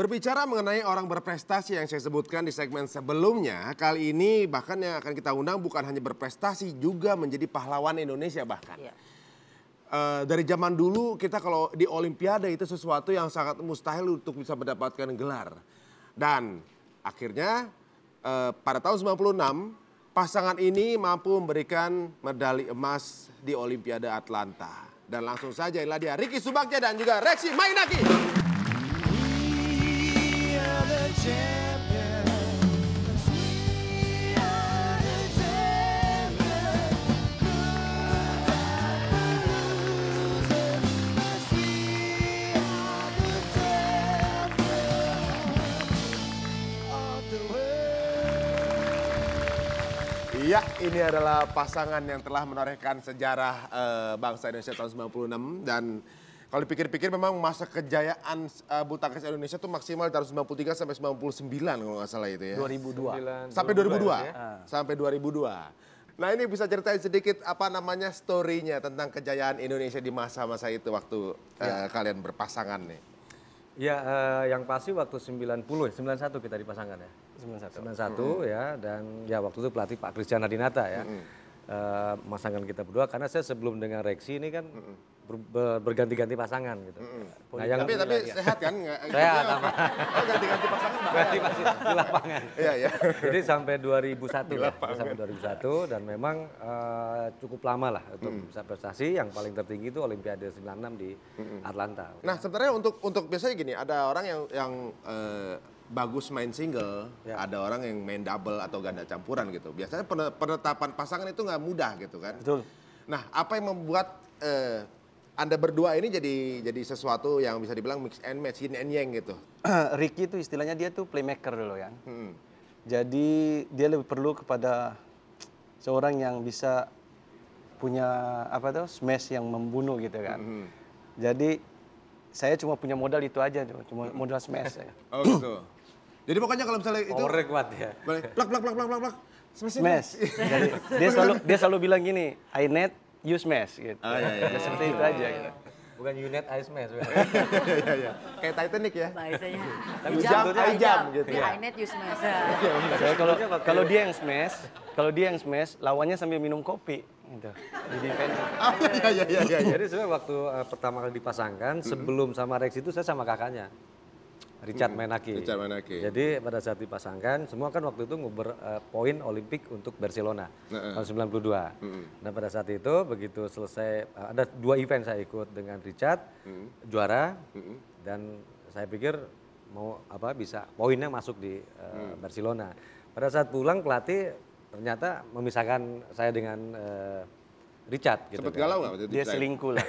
Berbicara mengenai orang berprestasi yang saya sebutkan di segmen sebelumnya, kali ini bahkan yang akan kita undang bukan hanya berprestasi, juga menjadi pahlawan Indonesia bahkan. Ya. Uh, dari zaman dulu kita kalau di Olimpiade itu sesuatu yang sangat mustahil untuk bisa mendapatkan gelar. Dan akhirnya uh, pada tahun 96 pasangan ini mampu memberikan medali emas di Olimpiade Atlanta. Dan langsung saja inilah dia Ricky Subakja dan juga Rexi Mainaki. Ya, ini adalah pasangan yang telah menorehkan sejarah uh, bangsa Indonesia tahun 96 dan kalau dipikir-pikir memang masa kejayaan uh, bulu tangkis Indonesia itu maksimal dari 93 sampai 99 kalau nggak salah itu ya. 2002. Sampai 2002. 2002 ya? Ah. Sampai 2002. Nah ini bisa ceritain sedikit apa namanya story-nya tentang kejayaan Indonesia di masa-masa itu waktu eh, ya. uh, kalian berpasangan nih. Ya, uh, yang pasti waktu 90 91 kita dipasangkan ya. 91 satu, hmm. ya dan ya waktu itu pelatih Pak Christian Adinata ya. Hmm. Uh, eh, masangan kita berdua karena saya sebelum dengan Reksi ini kan hmm berganti-ganti pasangan gitu. Mm -hmm. Nah, yang tapi tapi ya. sehat kan? sehat sama. Oh, ganti-ganti pasangan Ganti pasangan di lapangan. Iya, iya. Jadi sampai 2001 ya, sampai 2001 dan memang uh, cukup lama lah untuk mm. prestasi yang paling tertinggi itu Olimpiade 96 di mm -hmm. Atlanta. Nah, sebenarnya untuk untuk biasanya gini, ada orang yang yang uh, bagus main single, ya. ada orang yang main double atau ganda campuran gitu. Biasanya penetapan pasangan itu nggak mudah gitu kan. Betul. Nah, apa yang membuat uh, anda berdua ini jadi jadi sesuatu yang bisa dibilang mix and match, yin and yang gitu. Ricky itu istilahnya dia tuh playmaker dulu ya. Hmm. Jadi dia lebih perlu kepada seorang yang bisa punya apa tuh smash yang membunuh gitu kan. Hmm. Jadi saya cuma punya modal itu aja cuma modal smash. oh gitu. Jadi pokoknya kalau misalnya itu Power kuat ya. Boleh plak plak plak plak plak plak. Smash. Smash. Jadi, dia selalu dia selalu bilang gini, I net you smash gitu. Oh, iya, iya. Ya, seperti itu aja gitu. Bukan unit I smash. Iya iya iya. Kayak Titanic ya. Bahasanya. Tapi jam, I ah, jam gitu. Iya. I net you smash. Saya iya. iya. kalau kalau dia yang smash, kalau dia yang smash, lawannya sambil minum kopi gitu. Jadi fancy. Ah, iya, iya, iya, iya. Jadi sebenarnya waktu uh, pertama kali dipasangkan, mm -hmm. sebelum sama Rex itu saya sama kakaknya. Richard hmm, Menaki. Richard Menaki. Jadi pada saat dipasangkan, semua kan waktu itu nguber uh, poin Olimpik untuk Barcelona nah, tahun 92. Uh. Hmm. Nah pada saat itu begitu selesai uh, ada dua event saya ikut dengan Richard uh. juara uh. dan saya pikir mau apa bisa poinnya masuk di uh, Barcelona. Pada saat pulang pelatih ternyata memisahkan saya dengan uh, Richard gitu. Sempet kan. galau gak Dia selingkuh lah.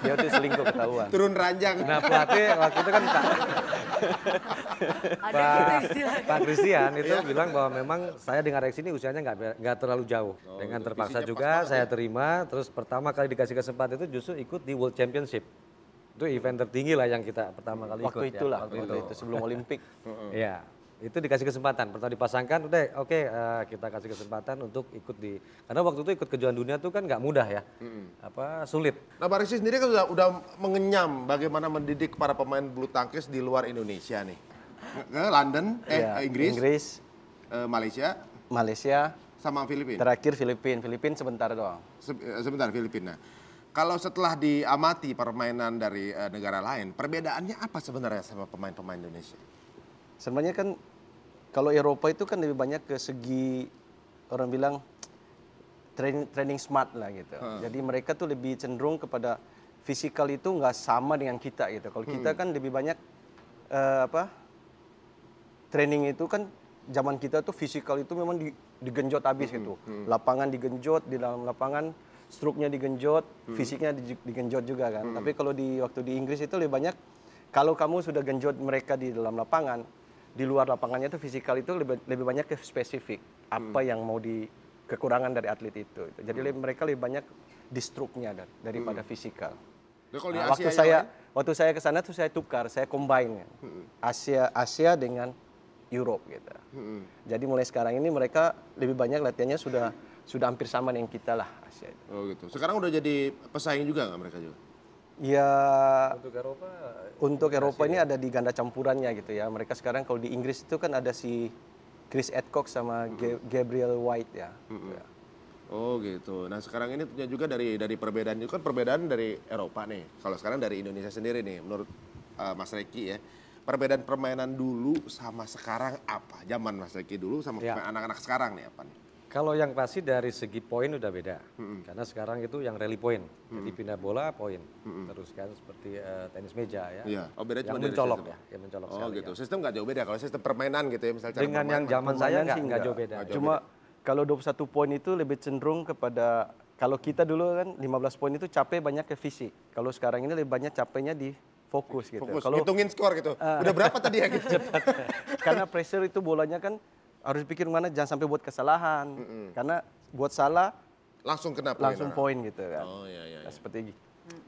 dia tuh selingkuh ketahuan. Turun ranjang. Nah pelatih waktu itu kan Pak, gitu Pak, Christian itu iya. bilang bahwa memang saya dengan Rex ini usianya nggak terlalu jauh. Oh, dengan terpaksa juga saya ya? terima. Terus pertama kali dikasih kesempatan itu justru ikut di World Championship itu event tertinggi lah yang kita pertama kali waktu ikut ya, itulah ya. waktu, waktu itu. itu sebelum Olimpik. Iya itu dikasih kesempatan pertama dipasangkan udah oke okay, uh, eh, kita kasih kesempatan untuk ikut di karena waktu itu ikut kejuaraan dunia tuh kan nggak mudah ya mm-hmm. apa sulit nah Pak Rizky sendiri kan sudah udah mengenyam bagaimana mendidik para pemain bulu tangkis di luar Indonesia nih ke London eh ya, Inggris Inggris eh, Malaysia Malaysia sama Filipina terakhir Filipina Filipina sebentar doang Se- eh, sebentar Filipina kalau setelah diamati permainan dari uh, negara lain perbedaannya apa sebenarnya sama pemain-pemain Indonesia Sebenarnya kan kalau Eropa itu kan lebih banyak ke segi orang bilang training training smart lah gitu. Hmm. Jadi mereka tuh lebih cenderung kepada fisikal itu nggak sama dengan kita gitu. Kalau kita hmm. kan lebih banyak uh, apa training itu kan zaman kita tuh fisikal itu memang di, digenjot habis hmm. gitu. Hmm. hmm. Lapangan digenjot di dalam lapangan struknya digenjot, hmm. fisiknya digenjot juga kan. Hmm. Tapi kalau di waktu di Inggris itu lebih banyak kalau kamu sudah genjot mereka di dalam lapangan, di luar lapangannya itu fisikal itu lebih, lebih banyak ke spesifik apa hmm. yang mau di kekurangan dari atlet itu. Jadi hmm. mereka lebih banyak distruknya dar, daripada hmm. fisikal. Nah, waktu saya waktu saya ke sana tuh saya tukar, saya combine ya. hmm. Asia Asia dengan Eropa gitu. Hmm. Jadi mulai sekarang ini mereka lebih banyak latihannya sudah sudah hampir sama dengan kita lah Asia. Itu. Oh gitu. Sekarang udah jadi pesaing juga nggak mereka juga? Ya untuk Eropa untuk Eropa ini ada di ganda campurannya gitu ya. Mereka sekarang kalau di Inggris itu kan ada si Chris Edcock sama mm -hmm. Gabriel White ya. Mm -hmm. ya. Oh gitu. Nah sekarang ini punya juga dari dari perbedaan itu kan perbedaan dari Eropa nih. Kalau sekarang dari Indonesia sendiri nih, menurut uh, Mas Reki ya, perbedaan permainan dulu sama sekarang apa? Zaman Mas Reki dulu sama ya. anak-anak sekarang nih apa nih? Kalau yang pasti dari segi poin udah beda, mm-hmm. karena sekarang itu yang rally poin, mm-hmm. jadi pindah bola poin, mm-hmm. terus kan seperti uh, tenis meja ya. Iya. Oh beda yang mencolok ya, yang mencolok. Oh sekali, gitu. Ya. Sistem nggak jauh beda kalau sistem permainan gitu ya misalnya. Dengan yang zaman saya nggak jauh beda. Gak jauh cuma beda. kalau 21 poin itu lebih cenderung kepada kalau kita dulu kan 15 poin itu capek banyak ke fisik. Kalau sekarang ini lebih banyak capeknya di fokus gitu. Fokus. Kalau hitungin skor gitu. Uh, Udah berapa tadi ya gitu. Karena pressure itu bolanya kan harus pikir mana jangan sampai buat kesalahan mm -hmm. karena buat salah langsung kena poin langsung poin gitu kan oh iya iya, nah, iya. seperti gitu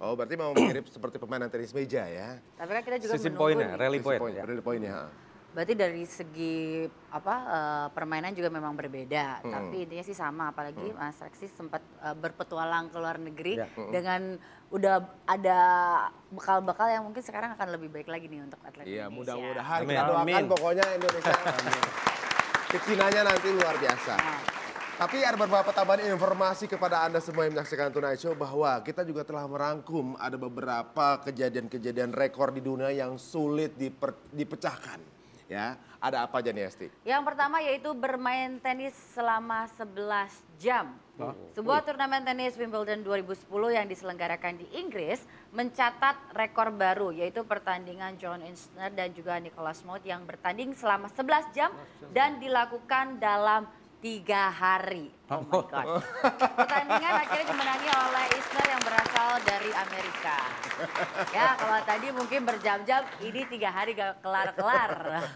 Oh, berarti mau mirip seperti pemain tenis meja ya? Tapi kan kita juga Sisi poinnya, rally point, point ya. Rally point ya. Mm. Berarti dari segi apa uh, permainan juga memang berbeda, hmm. tapi intinya sih sama. Apalagi hmm. Mas Reksi sempat uh, berpetualang ke luar negeri ya. hmm. dengan udah ada bekal-bekal yang mungkin sekarang akan lebih baik lagi nih untuk atlet ya, Indonesia. Iya, mudah-mudahan kita doakan pokoknya Indonesia. Kecinanya nanti luar biasa. Nah. Tapi ada beberapa tambahan informasi kepada Anda semua yang menyaksikan Tonight Show bahwa kita juga telah merangkum ada beberapa kejadian-kejadian rekor di dunia yang sulit diper, dipecahkan ya. Ada apa aja nih Esti? Yang pertama yaitu bermain tenis selama 11 jam. Oh. Sebuah turnamen tenis Wimbledon 2010 yang diselenggarakan di Inggris mencatat rekor baru yaitu pertandingan John Isner dan juga Nicholas Mott yang bertanding selama 11 jam dan dilakukan dalam tiga hari. Oh my oh. God. Pertandingan akhirnya dimenangi oleh Isner yang berasal dari Amerika. Ya kalau tadi mungkin berjam-jam, ini tiga hari gak kelar-kelar.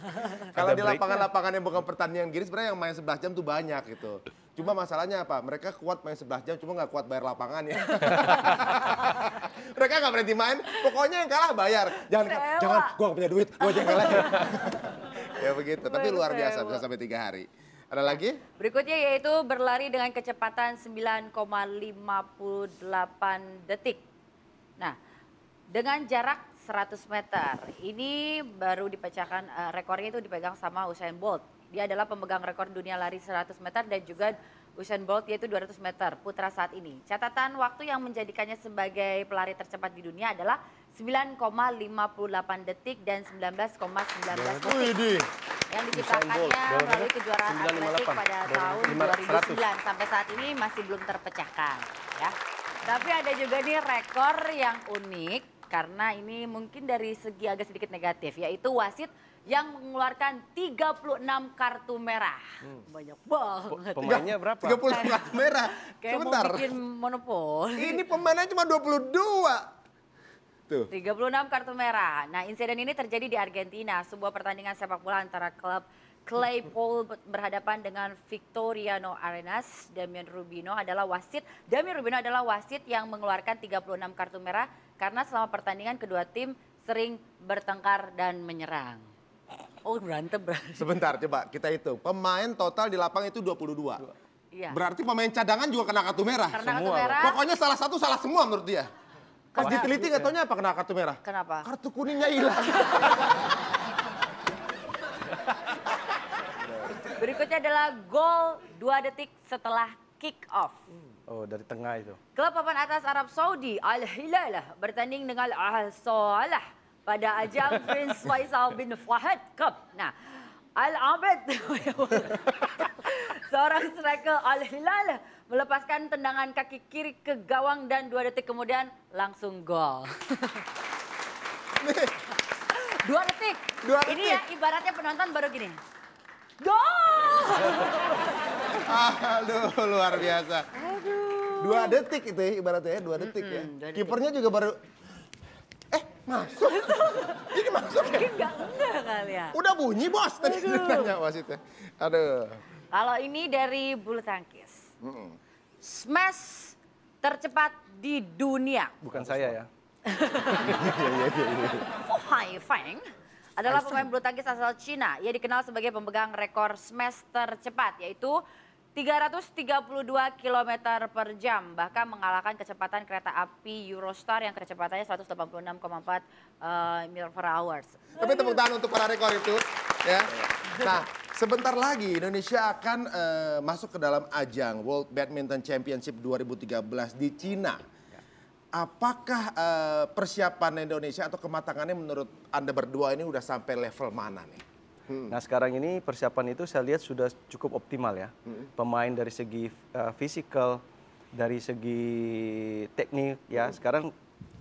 kalau di lapangan-lapangan yang bukan pertandingan gini sebenarnya yang main 11 jam tuh banyak gitu. Cuma masalahnya apa? Mereka kuat main 11 jam, cuma gak kuat bayar lapangan ya. Mereka gak berhenti main, pokoknya yang kalah bayar. Jangan, Sewa. jangan, gua gak punya duit, gua jangan kalah. ya begitu, tapi luar biasa bisa sampai tiga hari. Ada nah, lagi? Berikutnya yaitu berlari dengan kecepatan 9,58 detik. Nah, dengan jarak 100 meter. Ini baru dipecahkan uh, rekornya itu dipegang sama Usain Bolt. Dia adalah pemegang rekor dunia lari 100 meter dan juga Usain Bolt yaitu 200 meter putra saat ini. Catatan waktu yang menjadikannya sebagai pelari tercepat di dunia adalah 9,58 detik dan 19,19 ,19 detik yang diciptakannya melalui kejuaraan atletik pada tahun 2009 sampai saat ini masih belum terpecahkan ya. Tapi ada juga nih rekor yang unik karena ini mungkin dari segi agak sedikit negatif yaitu wasit yang mengeluarkan 36 kartu merah. Hmm. Banyak banget. Pemainnya berapa? 36 kartu merah. Kayak Sebentar. mau bikin monopoli. Ini pemainnya cuma 22 itu? 36 kartu merah. Nah, insiden ini terjadi di Argentina, sebuah pertandingan sepak bola antara klub Claypool berhadapan dengan Victoriano Arenas. Damian Rubino adalah wasit. Damian Rubino adalah wasit yang mengeluarkan 36 kartu merah karena selama pertandingan kedua tim sering bertengkar dan menyerang. Oh berantem berantem. Sebentar coba kita hitung. Pemain total di lapang itu 22. Iya. Berarti pemain cadangan juga kena kartu merah. Kena semua. Kartu merah. Pokoknya salah satu salah semua menurut dia. Pas diteliti gitu nggak ya. taunya apa kena kartu merah? Kenapa? Kartu kuningnya hilang. Berikutnya adalah gol 2 detik setelah kick off. Hmm. Oh, dari tengah itu. Klub papan atas Arab Saudi Al Hilal bertanding dengan Al Salah pada ajang Prince Faisal bin Fahad Cup. Nah, Al Abed seorang striker Al Hilal melepaskan tendangan kaki kiri ke gawang dan dua detik kemudian langsung gol. dua detik. Dua detik. Ini ya ibaratnya penonton baru gini. Gol! Aduh luar biasa. Aduh. Dua detik itu ya ibaratnya ya, dua detik mm -mm, ya. Kipernya juga baru Masuk? Jadi masuk ya? enggak, enggak kali ya. Udah bunyi bos tadi Aduh. nanya wasitnya. Aduh. Kalau ini dari bulu tangkis. Mm -mm. Smash tercepat di dunia. Bukan saya ya. Iya, iya, iya, Fu five adalah pemain bulu tangkis asal Cina. Ia dikenal sebagai pemegang rekor smash tercepat yaitu 332 km per jam, bahkan mengalahkan kecepatan kereta api Eurostar yang kecepatannya 186,4 uh, eh, mil per hour. Tapi tepuk tangan untuk para rekor itu. ya. Nah, sebentar lagi Indonesia akan uh, masuk ke dalam ajang World Badminton Championship 2013 di Cina. Apakah uh, persiapan Indonesia atau kematangannya menurut Anda berdua ini sudah sampai level mana nih? Hmm. Nah sekarang ini persiapan itu saya lihat sudah cukup optimal ya. Hmm. Pemain dari segi uh, dari segi teknik ya. Hmm. Sekarang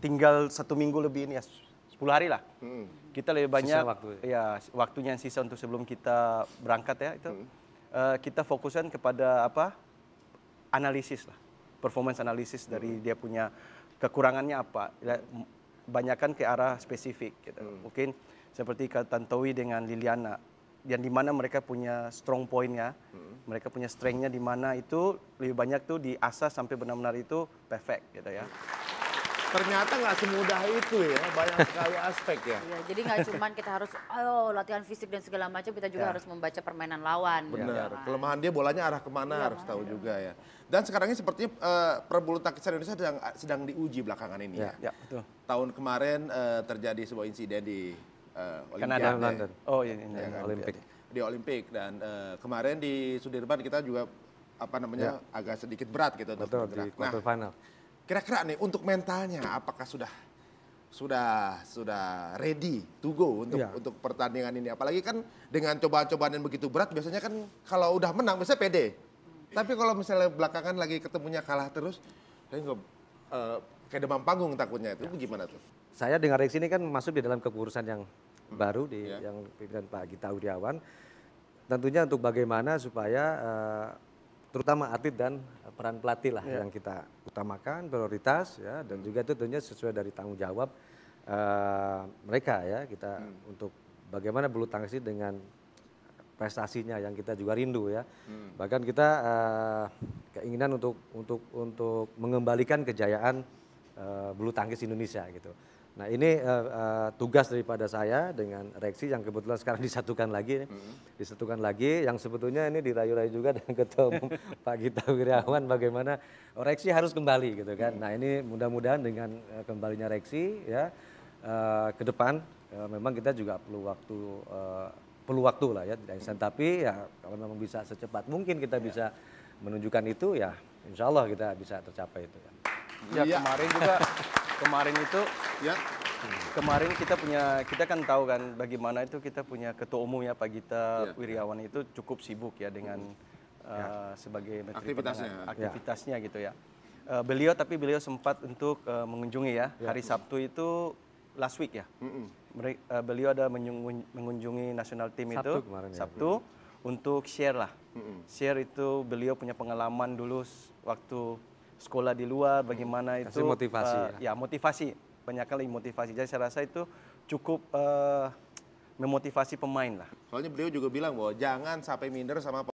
tinggal satu minggu lebih ini ya, 10 hari lah. Hmm. Kita lebih banyak waktu. Ya? ya waktunya yang sisa untuk sebelum kita berangkat ya itu hmm. uh, kita fokuskan kepada apa analisis lah, performance analisis hmm. dari dia punya kekurangannya apa. Ya, banyakkan ke arah spesifik gitu. Hmm. Mungkin seperti Tantowi dengan Liliana yang di mana mereka punya strong pointnya, hmm. mereka punya strengthnya di mana itu lebih banyak tuh asas sampai benar-benar itu perfect gitu ya. Ternyata nggak semudah itu ya, banyak sekali aspek ya. ya jadi nggak cuma kita harus, ayo latihan fisik dan segala macam, kita juga ya. harus membaca permainan lawan. Gitu Benar, ya. kelemahan dia bolanya arah kemana ya, harus tahu ya. juga ya. Dan sekarang ini sepertinya uh, eh, perbulu tangkis Indonesia sedang, sedang diuji belakangan ini iya, ya. ya. ya betul. Tahun kemarin uh, terjadi sebuah insiden di uh, Olimpiade. Karena ada London. Oh iya, iya, ya, kan? Di Olimpik dan uh, kemarin di Sudirman kita juga apa namanya ya. agak sedikit berat gitu Betul, untuk di nah, quarter final. kira-kira nih untuk mentalnya apakah sudah sudah sudah ready to go untuk ya. untuk pertandingan ini apalagi kan dengan cobaan-cobaan yang begitu berat biasanya kan kalau udah menang biasanya pede. Tapi kalau misalnya belakangan lagi ketemunya kalah terus, saya uh, kayak demam panggung takutnya itu ya. gimana tuh? saya dengar Rex ini kan masuk di dalam kepengurusan yang hmm. baru di yeah. yang pimpinan Pak Gita Uriawan. Tentunya untuk bagaimana supaya uh, terutama atlet dan peran pelatih lah yeah. yang kita utamakan prioritas ya dan hmm. juga tentunya sesuai dari tanggung jawab uh, mereka ya kita hmm. untuk bagaimana bulu tangkis dengan prestasinya yang kita juga rindu ya hmm. bahkan kita uh, keinginan untuk untuk untuk mengembalikan kejayaan uh, bulu tangkis Indonesia gitu Nah ini uh, uh, tugas daripada saya dengan reaksi yang kebetulan sekarang disatukan lagi, hmm. disatukan lagi yang sebetulnya ini dirayu-rayu juga dengan ketua umum Pak Gita Wirjawan bagaimana oh, reaksi harus kembali gitu kan. Hmm. Nah ini mudah-mudahan dengan uh, kembalinya reaksi ya uh, ke depan uh, memang kita juga perlu waktu uh, perlu waktu lah ya tidak instan hmm. tapi ya kalau memang bisa secepat mungkin kita yeah. bisa menunjukkan itu ya Insya Allah kita bisa tercapai itu. Ya, ya iya. kemarin juga kemarin itu ya kemarin kita punya kita kan tahu kan bagaimana itu kita punya ketua umum ya Pak Gita ya. ya. Wiriawan itu cukup sibuk ya dengan hmm. eh, ya. Uh, sebagai menteri aktivitasnya aktivitasnya ya. gitu ya. Uh, beliau tapi beliau sempat untuk uh, mengunjungi ya, ya hari Sabtu itu last week ya. Mm -mm. beliau ada mengunjungi nasional tim Sabtu itu kemarin ya. Sabtu ya. untuk share lah. Mm -mm. Share itu beliau punya pengalaman dulu waktu sekolah di luar, hmm. bagaimana hmm. itu Kasih motivasi. Uh, ya. ya motivasi, banyak kali motivasi. Jadi saya rasa itu cukup uh, memotivasi pemain lah. Soalnya beliau juga bilang bahwa jangan sampai minder sama